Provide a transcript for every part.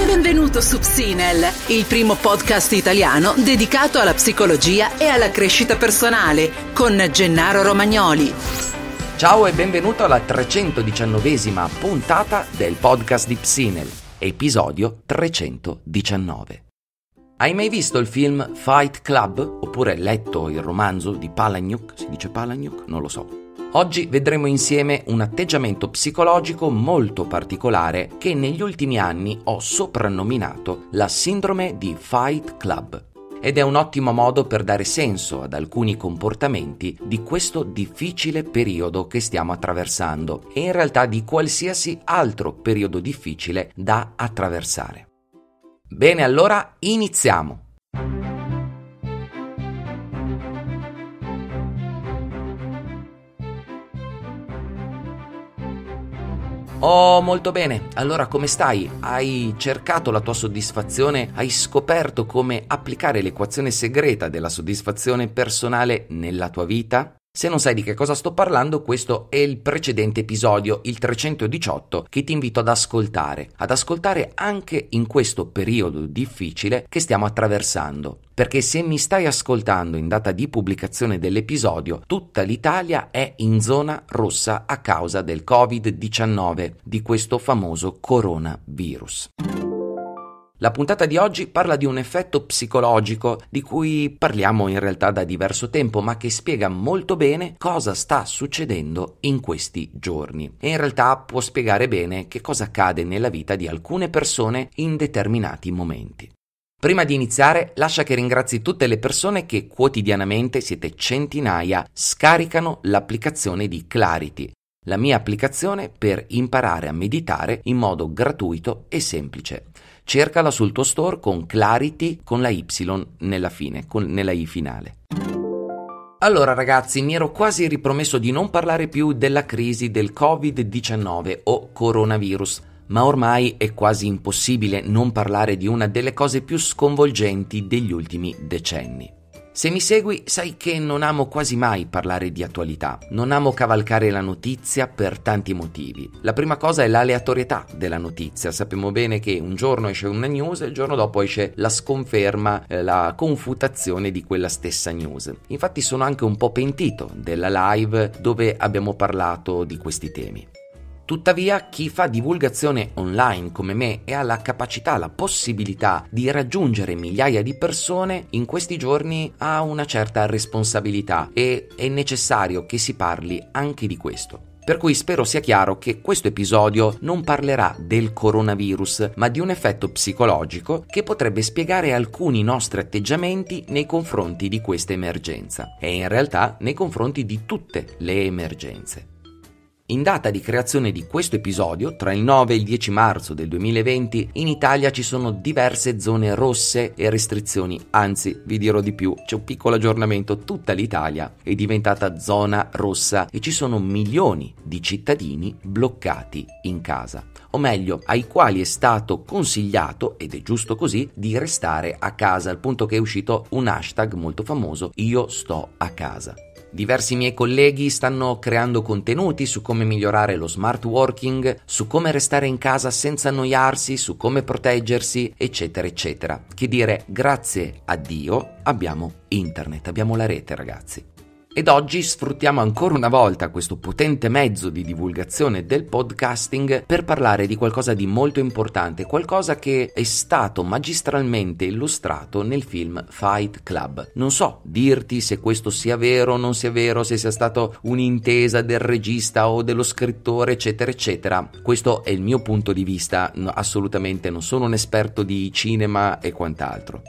Benvenuto su Psinel, il primo podcast italiano dedicato alla psicologia e alla crescita personale con Gennaro Romagnoli. Ciao e benvenuto alla 319esima puntata del podcast di Psinel, episodio 319. Hai mai visto il film Fight Club oppure letto il romanzo di Palagniuk? Si dice Palagniuk? Non lo so. Oggi vedremo insieme un atteggiamento psicologico molto particolare che negli ultimi anni ho soprannominato la sindrome di Fight Club ed è un ottimo modo per dare senso ad alcuni comportamenti di questo difficile periodo che stiamo attraversando e in realtà di qualsiasi altro periodo difficile da attraversare. Bene allora iniziamo! Oh, molto bene. Allora come stai? Hai cercato la tua soddisfazione? Hai scoperto come applicare l'equazione segreta della soddisfazione personale nella tua vita? Se non sai di che cosa sto parlando, questo è il precedente episodio, il 318, che ti invito ad ascoltare, ad ascoltare anche in questo periodo difficile che stiamo attraversando. Perché se mi stai ascoltando in data di pubblicazione dell'episodio, tutta l'Italia è in zona rossa a causa del Covid-19, di questo famoso coronavirus. La puntata di oggi parla di un effetto psicologico di cui parliamo in realtà da diverso tempo, ma che spiega molto bene cosa sta succedendo in questi giorni. E in realtà può spiegare bene che cosa accade nella vita di alcune persone in determinati momenti. Prima di iniziare, lascia che ringrazi tutte le persone che quotidianamente, siete centinaia, scaricano l'applicazione di Clarity, la mia applicazione per imparare a meditare in modo gratuito e semplice. Cercala sul tuo store con Clarity con la Y nella fine, con, nella I finale. Allora ragazzi, mi ero quasi ripromesso di non parlare più della crisi del Covid-19 o coronavirus, ma ormai è quasi impossibile non parlare di una delle cose più sconvolgenti degli ultimi decenni. Se mi segui sai che non amo quasi mai parlare di attualità, non amo cavalcare la notizia per tanti motivi. La prima cosa è l'aleatorietà della notizia, sappiamo bene che un giorno esce una news e il giorno dopo esce la sconferma, eh, la confutazione di quella stessa news. Infatti sono anche un po' pentito della live dove abbiamo parlato di questi temi. Tuttavia, chi fa divulgazione online come me e ha la capacità, la possibilità di raggiungere migliaia di persone, in questi giorni ha una certa responsabilità e è necessario che si parli anche di questo. Per cui spero sia chiaro che questo episodio non parlerà del coronavirus, ma di un effetto psicologico che potrebbe spiegare alcuni nostri atteggiamenti nei confronti di questa emergenza e in realtà nei confronti di tutte le emergenze. In data di creazione di questo episodio, tra il 9 e il 10 marzo del 2020, in Italia ci sono diverse zone rosse e restrizioni, anzi vi dirò di più, c'è un piccolo aggiornamento, tutta l'Italia è diventata zona rossa e ci sono milioni di cittadini bloccati in casa, o meglio ai quali è stato consigliato, ed è giusto così, di restare a casa, al punto che è uscito un hashtag molto famoso, io sto a casa. Diversi miei colleghi stanno creando contenuti su come migliorare lo smart working, su come restare in casa senza annoiarsi, su come proteggersi, eccetera, eccetera. Che dire, grazie a Dio abbiamo internet, abbiamo la rete ragazzi. Ed oggi sfruttiamo ancora una volta questo potente mezzo di divulgazione del podcasting per parlare di qualcosa di molto importante, qualcosa che è stato magistralmente illustrato nel film Fight Club. Non so dirti se questo sia vero o non sia vero, se sia stato un'intesa del regista o dello scrittore, eccetera, eccetera. Questo è il mio punto di vista, no, assolutamente non sono un esperto di cinema e quant'altro.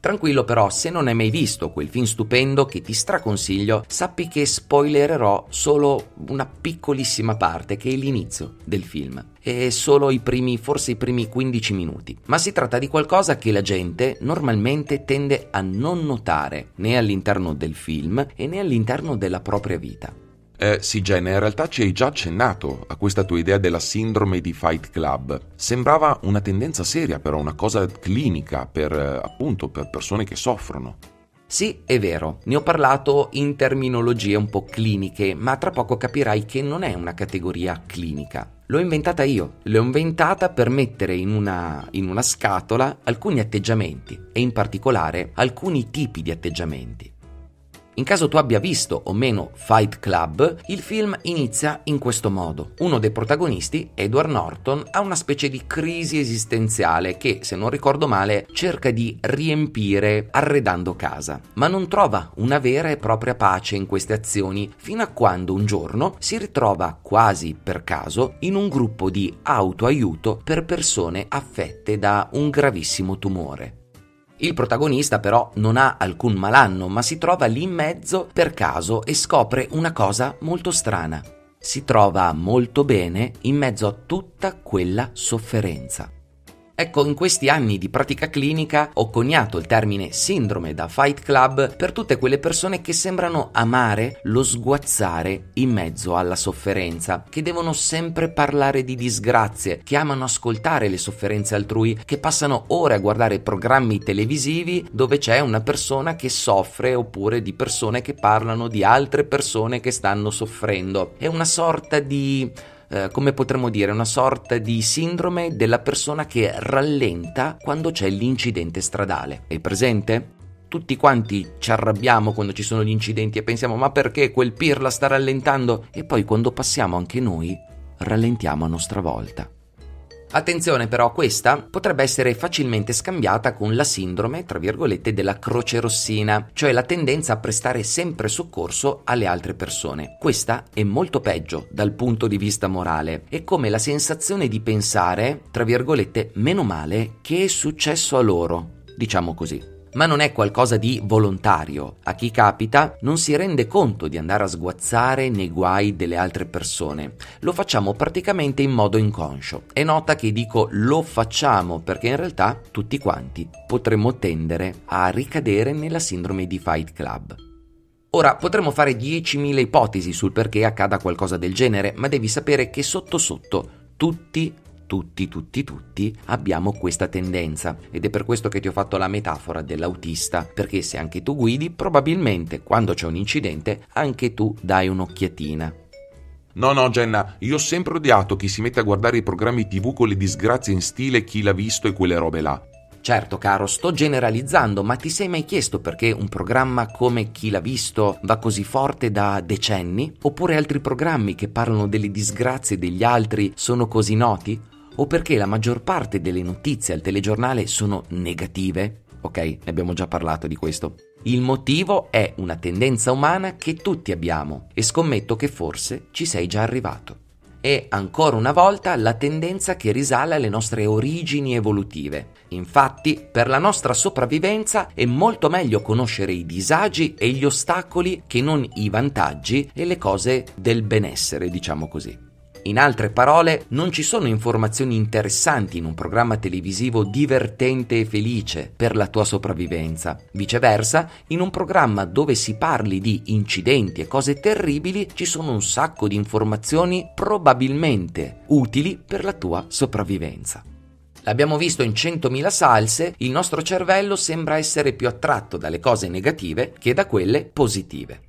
Tranquillo però, se non hai mai visto quel film stupendo che ti straconsiglio, sappi che spoilererò solo una piccolissima parte che è l'inizio del film e solo i primi, forse i primi 15 minuti. Ma si tratta di qualcosa che la gente normalmente tende a non notare né all'interno del film né all'interno della propria vita. Eh, sì, Jenna, in realtà ci hai già accennato a questa tua idea della sindrome di Fight Club. Sembrava una tendenza seria, però una cosa clinica per eh, appunto per persone che soffrono. Sì, è vero, ne ho parlato in terminologie un po' cliniche, ma tra poco capirai che non è una categoria clinica. L'ho inventata io, l'ho inventata per mettere in una, in una scatola alcuni atteggiamenti e in particolare alcuni tipi di atteggiamenti. In caso tu abbia visto o meno Fight Club, il film inizia in questo modo. Uno dei protagonisti, Edward Norton, ha una specie di crisi esistenziale che, se non ricordo male, cerca di riempire arredando casa, ma non trova una vera e propria pace in queste azioni fino a quando un giorno si ritrova quasi per caso in un gruppo di autoaiuto per persone affette da un gravissimo tumore. Il protagonista però non ha alcun malanno, ma si trova lì in mezzo per caso e scopre una cosa molto strana. Si trova molto bene in mezzo a tutta quella sofferenza. Ecco, in questi anni di pratica clinica ho coniato il termine sindrome da Fight Club per tutte quelle persone che sembrano amare lo sguazzare in mezzo alla sofferenza, che devono sempre parlare di disgrazie, che amano ascoltare le sofferenze altrui, che passano ore a guardare programmi televisivi dove c'è una persona che soffre oppure di persone che parlano di altre persone che stanno soffrendo. È una sorta di eh, come potremmo dire, una sorta di sindrome della persona che rallenta quando c'è l'incidente stradale. È presente? tutti quanti ci arrabbiamo quando ci sono gli incidenti e pensiamo ma perché quel pirla sta rallentando? E poi quando passiamo anche noi rallentiamo a nostra volta. Attenzione però, questa potrebbe essere facilmente scambiata con la sindrome, tra virgolette, della croce rossina, cioè la tendenza a prestare sempre soccorso alle altre persone. Questa è molto peggio dal punto di vista morale, è come la sensazione di pensare, tra virgolette, meno male che è successo a loro, diciamo così ma non è qualcosa di volontario. A chi capita non si rende conto di andare a sguazzare nei guai delle altre persone. Lo facciamo praticamente in modo inconscio. E nota che dico lo facciamo perché in realtà tutti quanti potremmo tendere a ricadere nella sindrome di Fight Club. Ora potremmo fare 10.000 ipotesi sul perché accada qualcosa del genere, ma devi sapere che sotto sotto tutti tutti, tutti, tutti abbiamo questa tendenza ed è per questo che ti ho fatto la metafora dell'autista, perché se anche tu guidi, probabilmente quando c'è un incidente, anche tu dai un'occhiatina. No, no, Jenna, io ho sempre odiato chi si mette a guardare i programmi TV con le disgrazie in stile chi l'ha visto e quelle robe là. Certo, caro, sto generalizzando, ma ti sei mai chiesto perché un programma come Chi l'ha visto va così forte da decenni? Oppure altri programmi che parlano delle disgrazie degli altri sono così noti? o perché la maggior parte delle notizie al telegiornale sono negative, ok, ne abbiamo già parlato di questo. Il motivo è una tendenza umana che tutti abbiamo e scommetto che forse ci sei già arrivato. È ancora una volta la tendenza che risale alle nostre origini evolutive. Infatti, per la nostra sopravvivenza è molto meglio conoscere i disagi e gli ostacoli che non i vantaggi e le cose del benessere, diciamo così. In altre parole, non ci sono informazioni interessanti in un programma televisivo divertente e felice per la tua sopravvivenza. Viceversa, in un programma dove si parli di incidenti e cose terribili ci sono un sacco di informazioni probabilmente utili per la tua sopravvivenza. L'abbiamo visto in 100.000 salse, il nostro cervello sembra essere più attratto dalle cose negative che da quelle positive.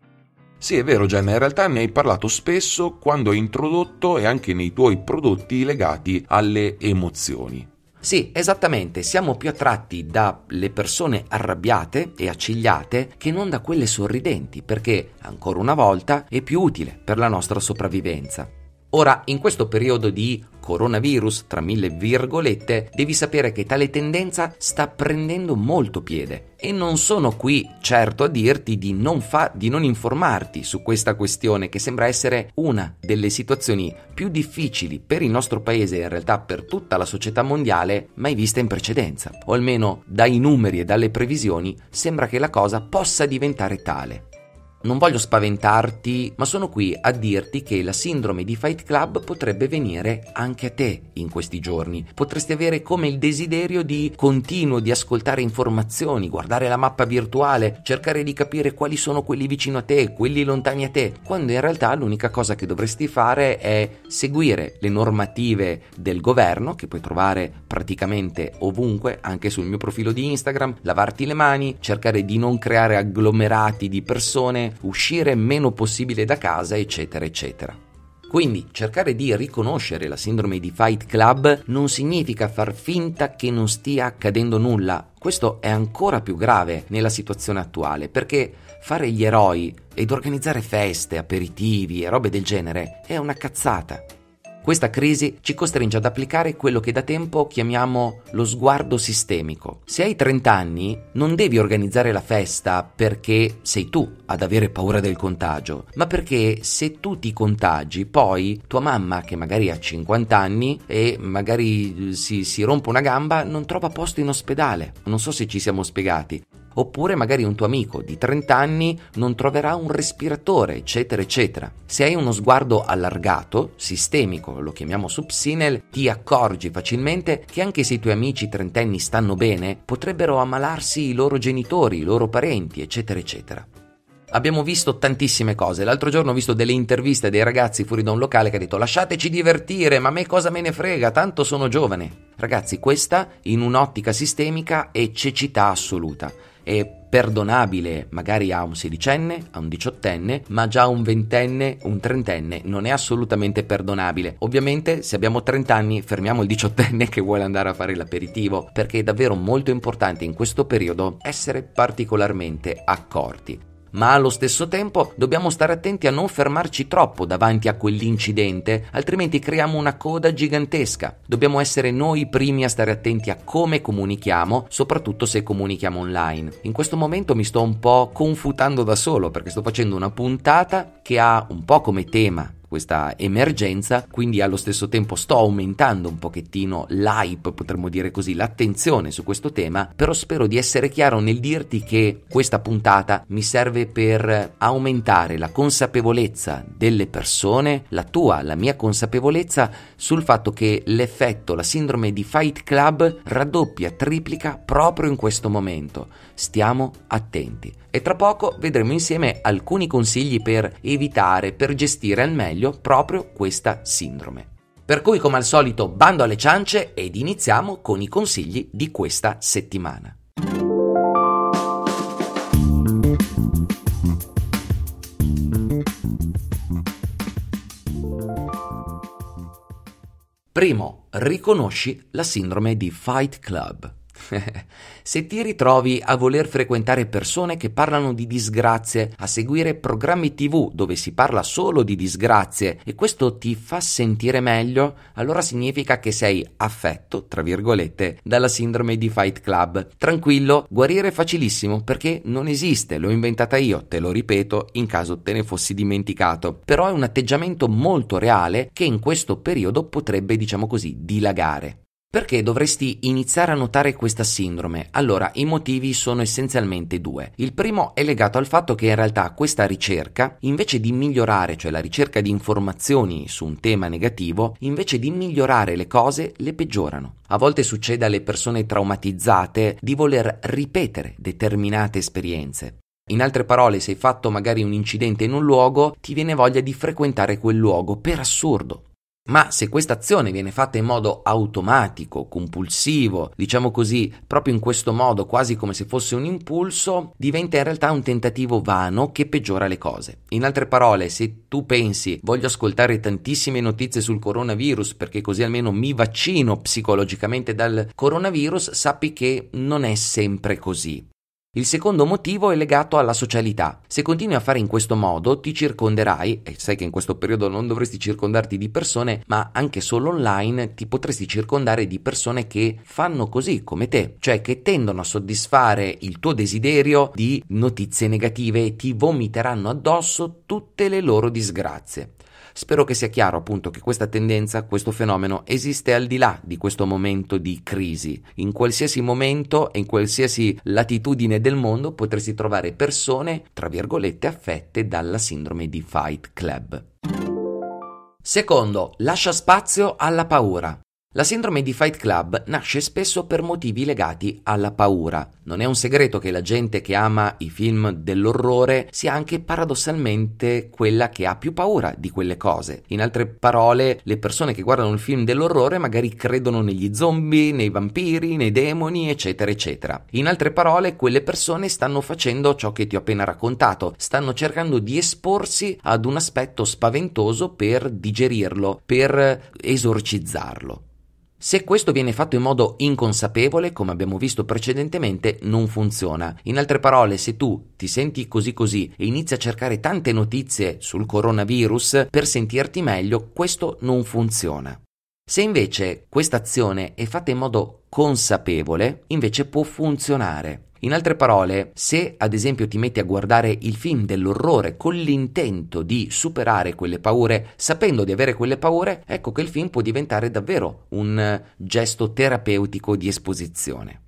Sì, è vero Gemma, in realtà ne hai parlato spesso quando hai introdotto e anche nei tuoi prodotti legati alle emozioni. Sì, esattamente, siamo più attratti dalle persone arrabbiate e accigliate che non da quelle sorridenti, perché, ancora una volta, è più utile per la nostra sopravvivenza. Ora, in questo periodo di coronavirus, tra mille virgolette, devi sapere che tale tendenza sta prendendo molto piede. E non sono qui certo a dirti di non, fa- di non informarti su questa questione che sembra essere una delle situazioni più difficili per il nostro paese e in realtà per tutta la società mondiale mai vista in precedenza. O almeno dai numeri e dalle previsioni sembra che la cosa possa diventare tale. Non voglio spaventarti, ma sono qui a dirti che la sindrome di Fight Club potrebbe venire anche a te in questi giorni. Potresti avere come il desiderio di continuo di ascoltare informazioni, guardare la mappa virtuale, cercare di capire quali sono quelli vicino a te, quelli lontani a te, quando in realtà l'unica cosa che dovresti fare è seguire le normative del governo che puoi trovare praticamente ovunque, anche sul mio profilo di Instagram, lavarti le mani, cercare di non creare agglomerati di persone uscire meno possibile da casa, eccetera, eccetera. Quindi cercare di riconoscere la sindrome di Fight Club non significa far finta che non stia accadendo nulla. Questo è ancora più grave nella situazione attuale, perché fare gli eroi ed organizzare feste, aperitivi e robe del genere è una cazzata. Questa crisi ci costringe ad applicare quello che da tempo chiamiamo lo sguardo sistemico. Se hai 30 anni, non devi organizzare la festa perché sei tu ad avere paura del contagio, ma perché se tu ti contagi, poi tua mamma, che magari ha 50 anni e magari eh, si, si rompe una gamba, non trova posto in ospedale. Non so se ci siamo spiegati. Oppure magari un tuo amico di 30 anni non troverà un respiratore, eccetera, eccetera. Se hai uno sguardo allargato, sistemico, lo chiamiamo subsinel, ti accorgi facilmente che anche se i tuoi amici trentenni stanno bene, potrebbero ammalarsi i loro genitori, i loro parenti, eccetera, eccetera. Abbiamo visto tantissime cose. L'altro giorno ho visto delle interviste dei ragazzi fuori da un locale che ha detto lasciateci divertire, ma a me cosa me ne frega, tanto sono giovane. Ragazzi, questa in un'ottica sistemica è cecità assoluta è perdonabile magari a un sedicenne, a un diciottenne, ma già a un ventenne, un trentenne non è assolutamente perdonabile. Ovviamente se abbiamo 30 anni fermiamo il diciottenne che vuole andare a fare l'aperitivo perché è davvero molto importante in questo periodo essere particolarmente accorti. Ma allo stesso tempo dobbiamo stare attenti a non fermarci troppo davanti a quell'incidente, altrimenti creiamo una coda gigantesca. Dobbiamo essere noi i primi a stare attenti a come comunichiamo, soprattutto se comunichiamo online. In questo momento mi sto un po' confutando da solo perché sto facendo una puntata che ha un po' come tema questa emergenza, quindi allo stesso tempo sto aumentando un pochettino l'hype, potremmo dire così, l'attenzione su questo tema, però spero di essere chiaro nel dirti che questa puntata mi serve per aumentare la consapevolezza delle persone, la tua, la mia consapevolezza sul fatto che l'effetto, la sindrome di Fight Club raddoppia, triplica proprio in questo momento stiamo attenti. E tra poco vedremo insieme alcuni consigli per evitare, per gestire al meglio proprio questa sindrome. Per cui, come al solito, bando alle ciance ed iniziamo con i consigli di questa settimana. Primo, riconosci la sindrome di Fight Club. Se ti ritrovi a voler frequentare persone che parlano di disgrazie, a seguire programmi tv dove si parla solo di disgrazie e questo ti fa sentire meglio, allora significa che sei affetto, tra virgolette, dalla sindrome di Fight Club. Tranquillo, guarire è facilissimo perché non esiste, l'ho inventata io, te lo ripeto in caso te ne fossi dimenticato. Però è un atteggiamento molto reale che in questo periodo potrebbe, diciamo così, dilagare. Perché dovresti iniziare a notare questa sindrome? Allora, i motivi sono essenzialmente due. Il primo è legato al fatto che in realtà questa ricerca, invece di migliorare, cioè la ricerca di informazioni su un tema negativo, invece di migliorare le cose, le peggiorano. A volte succede alle persone traumatizzate di voler ripetere determinate esperienze. In altre parole, se hai fatto magari un incidente in un luogo, ti viene voglia di frequentare quel luogo, per assurdo. Ma se questa azione viene fatta in modo automatico, compulsivo, diciamo così, proprio in questo modo, quasi come se fosse un impulso, diventa in realtà un tentativo vano che peggiora le cose. In altre parole, se tu pensi voglio ascoltare tantissime notizie sul coronavirus perché così almeno mi vaccino psicologicamente dal coronavirus, sappi che non è sempre così. Il secondo motivo è legato alla socialità. Se continui a fare in questo modo ti circonderai, e sai che in questo periodo non dovresti circondarti di persone, ma anche solo online ti potresti circondare di persone che fanno così come te, cioè che tendono a soddisfare il tuo desiderio di notizie negative e ti vomiteranno addosso tutte le loro disgrazie. Spero che sia chiaro appunto che questa tendenza, questo fenomeno esiste al di là di questo momento di crisi. In qualsiasi momento e in qualsiasi latitudine del mondo potresti trovare persone, tra virgolette, affette dalla sindrome di Fight Club. Secondo, lascia spazio alla paura. La sindrome di Fight Club nasce spesso per motivi legati alla paura. Non è un segreto che la gente che ama i film dell'orrore sia anche paradossalmente quella che ha più paura di quelle cose. In altre parole, le persone che guardano il film dell'orrore magari credono negli zombie, nei vampiri, nei demoni, eccetera, eccetera. In altre parole, quelle persone stanno facendo ciò che ti ho appena raccontato, stanno cercando di esporsi ad un aspetto spaventoso per digerirlo, per esorcizzarlo. Se questo viene fatto in modo inconsapevole, come abbiamo visto precedentemente, non funziona. In altre parole, se tu ti senti così così e inizi a cercare tante notizie sul coronavirus per sentirti meglio, questo non funziona. Se invece questa azione è fatta in modo consapevole, invece può funzionare. In altre parole, se ad esempio ti metti a guardare il film dell'orrore con l'intento di superare quelle paure, sapendo di avere quelle paure, ecco che il film può diventare davvero un gesto terapeutico di esposizione.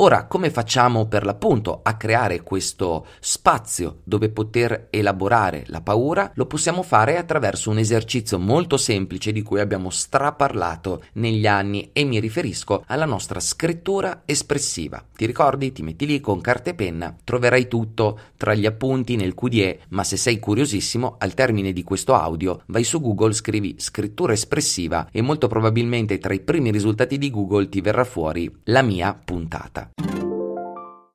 Ora, come facciamo per l'appunto a creare questo spazio dove poter elaborare la paura? Lo possiamo fare attraverso un esercizio molto semplice di cui abbiamo straparlato negli anni e mi riferisco alla nostra scrittura espressiva. Ti ricordi? Ti metti lì con carta e penna, troverai tutto tra gli appunti nel QDE, ma se sei curiosissimo, al termine di questo audio vai su Google, scrivi scrittura espressiva e molto probabilmente tra i primi risultati di Google ti verrà fuori la mia puntata.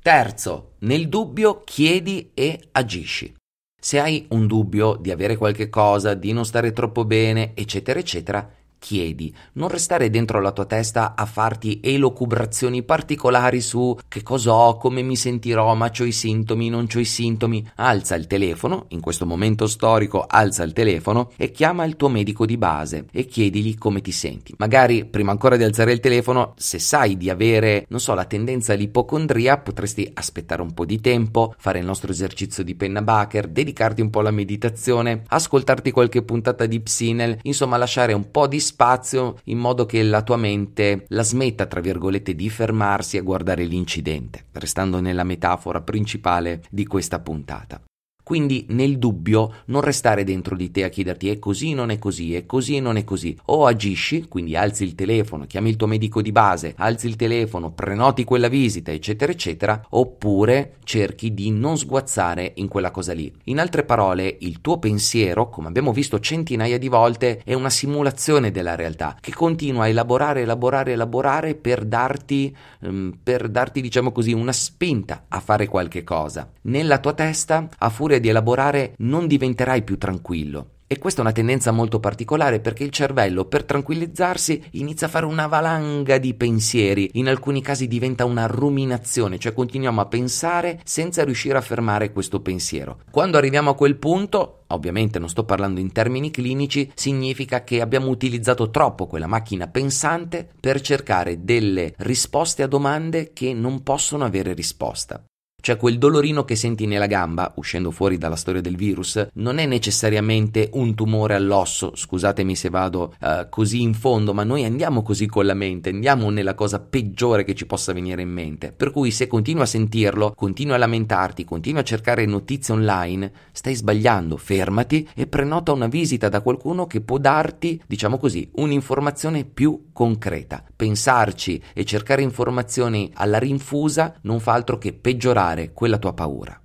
Terzo, nel dubbio chiedi e agisci. Se hai un dubbio di avere qualche cosa, di non stare troppo bene, eccetera, eccetera, chiedi, non restare dentro la tua testa a farti elocubrazioni particolari su che cos'ho, come mi sentirò, ma ho i sintomi, non ho i sintomi. Alza il telefono, in questo momento storico alza il telefono e chiama il tuo medico di base e chiedigli come ti senti. Magari prima ancora di alzare il telefono, se sai di avere, non so, la tendenza all'ipocondria, potresti aspettare un po' di tempo, fare il nostro esercizio di penna Baker, dedicarti un po' alla meditazione, ascoltarti qualche puntata di Psinel, insomma lasciare un po' di spazio spazio in modo che la tua mente la smetta, tra virgolette, di fermarsi a guardare l'incidente, restando nella metafora principale di questa puntata. Quindi nel dubbio non restare dentro di te a chiederti è così, non è così, è così, non è così. O agisci, quindi alzi il telefono, chiami il tuo medico di base, alzi il telefono, prenoti quella visita, eccetera, eccetera, oppure cerchi di non sguazzare in quella cosa lì. In altre parole, il tuo pensiero, come abbiamo visto centinaia di volte, è una simulazione della realtà che continua a elaborare, elaborare, elaborare per darti, um, per darti diciamo così, una spinta a fare qualche cosa. Nella tua testa, a furia furia di elaborare non diventerai più tranquillo. E questa è una tendenza molto particolare perché il cervello, per tranquillizzarsi, inizia a fare una valanga di pensieri, in alcuni casi diventa una ruminazione, cioè continuiamo a pensare senza riuscire a fermare questo pensiero. Quando arriviamo a quel punto, ovviamente non sto parlando in termini clinici, significa che abbiamo utilizzato troppo quella macchina pensante per cercare delle risposte a domande che non possono avere risposta. Cioè quel dolorino che senti nella gamba, uscendo fuori dalla storia del virus, non è necessariamente un tumore all'osso, scusatemi se vado uh, così in fondo, ma noi andiamo così con la mente, andiamo nella cosa peggiore che ci possa venire in mente. Per cui se continui a sentirlo, continui a lamentarti, continui a cercare notizie online, stai sbagliando, fermati e prenota una visita da qualcuno che può darti, diciamo così, un'informazione più concreta. Pensarci e cercare informazioni alla rinfusa non fa altro che peggiorare superare quella tua paura.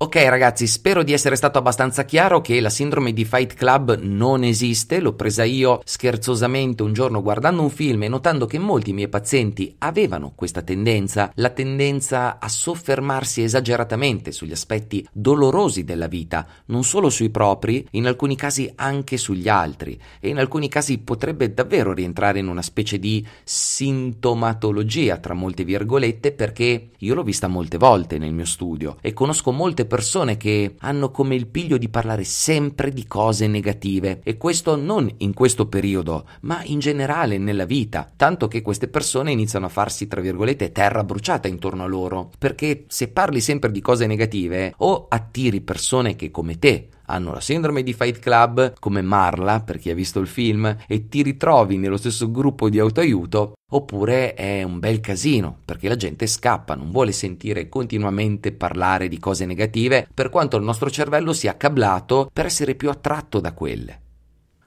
Ok ragazzi, spero di essere stato abbastanza chiaro che la sindrome di Fight Club non esiste, l'ho presa io scherzosamente un giorno guardando un film e notando che molti miei pazienti avevano questa tendenza, la tendenza a soffermarsi esageratamente sugli aspetti dolorosi della vita, non solo sui propri, in alcuni casi anche sugli altri e in alcuni casi potrebbe davvero rientrare in una specie di sintomatologia tra molte virgolette perché io l'ho vista molte volte nel mio studio e conosco molte persone che hanno come il piglio di parlare sempre di cose negative e questo non in questo periodo, ma in generale nella vita, tanto che queste persone iniziano a farsi, tra virgolette, terra bruciata intorno a loro, perché se parli sempre di cose negative o attiri persone che come te hanno la sindrome di Fight Club, come Marla per chi ha visto il film, e ti ritrovi nello stesso gruppo di autoaiuto, oppure è un bel casino, perché la gente scappa, non vuole sentire continuamente parlare di cose negative, per quanto il nostro cervello sia cablato per essere più attratto da quelle.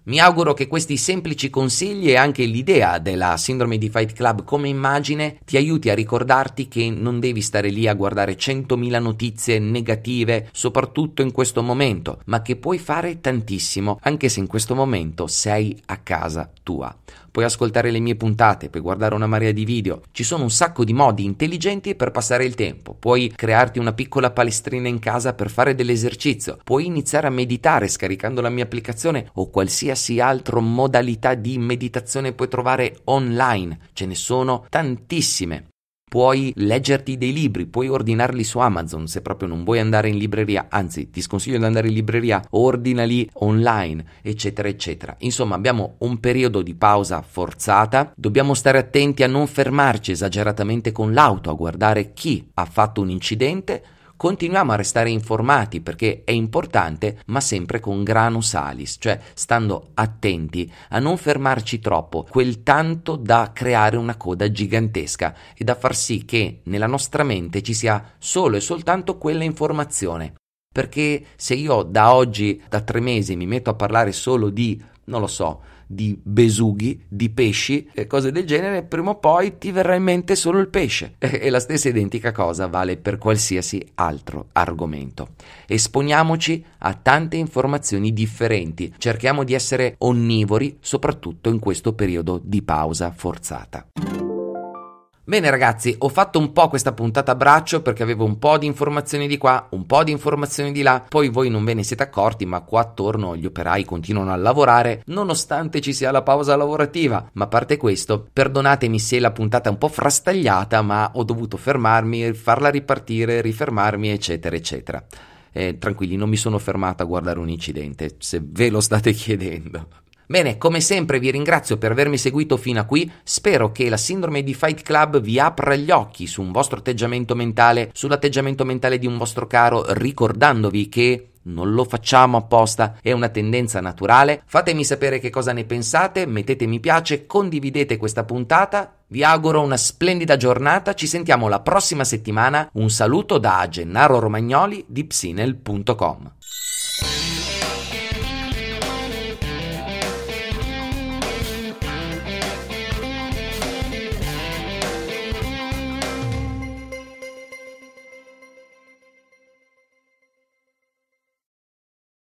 Mi auguro che questi semplici consigli e anche l'idea della sindrome di Fight Club come immagine ti aiuti a ricordarti che non devi stare lì a guardare 100.000 notizie negative, soprattutto in questo momento, ma che puoi fare tantissimo anche se in questo momento sei a casa tua puoi ascoltare le mie puntate, puoi guardare una marea di video, ci sono un sacco di modi intelligenti per passare il tempo, puoi crearti una piccola palestrina in casa per fare dell'esercizio, puoi iniziare a meditare scaricando la mia applicazione o qualsiasi altra modalità di meditazione puoi trovare online, ce ne sono tantissime puoi leggerti dei libri, puoi ordinarli su Amazon se proprio non vuoi andare in libreria, anzi ti sconsiglio di andare in libreria, ordinali online, eccetera, eccetera. Insomma, abbiamo un periodo di pausa forzata, dobbiamo stare attenti a non fermarci esageratamente con l'auto, a guardare chi ha fatto un incidente continuiamo a restare informati perché è importante, ma sempre con grano salis, cioè stando attenti a non fermarci troppo, quel tanto da creare una coda gigantesca e da far sì che nella nostra mente ci sia solo e soltanto quella informazione. Perché se io da oggi, da tre mesi, mi metto a parlare solo di, non lo so, di besughi, di pesci e cose del genere, prima o poi ti verrà in mente solo il pesce. E la stessa identica cosa vale per qualsiasi altro argomento. Esponiamoci a tante informazioni differenti, cerchiamo di essere onnivori, soprattutto in questo periodo di pausa forzata. Bene ragazzi, ho fatto un po' questa puntata a braccio perché avevo un po' di informazioni di qua, un po' di informazioni di là, poi voi non ve ne siete accorti ma qua attorno gli operai continuano a lavorare nonostante ci sia la pausa lavorativa, ma a parte questo, perdonatemi se la puntata è un po' frastagliata ma ho dovuto fermarmi, farla ripartire, rifermarmi eccetera eccetera. Eh, tranquilli, non mi sono fermato a guardare un incidente, se ve lo state chiedendo. Bene, come sempre vi ringrazio per avermi seguito fino a qui, spero che la sindrome di Fight Club vi apra gli occhi su un vostro atteggiamento mentale, sull'atteggiamento mentale di un vostro caro, ricordandovi che non lo facciamo apposta, è una tendenza naturale. Fatemi sapere che cosa ne pensate, mettete mi piace, condividete questa puntata. Vi auguro una splendida giornata, ci sentiamo la prossima settimana. Un saluto da Gennaro Romagnoli di psinel.com.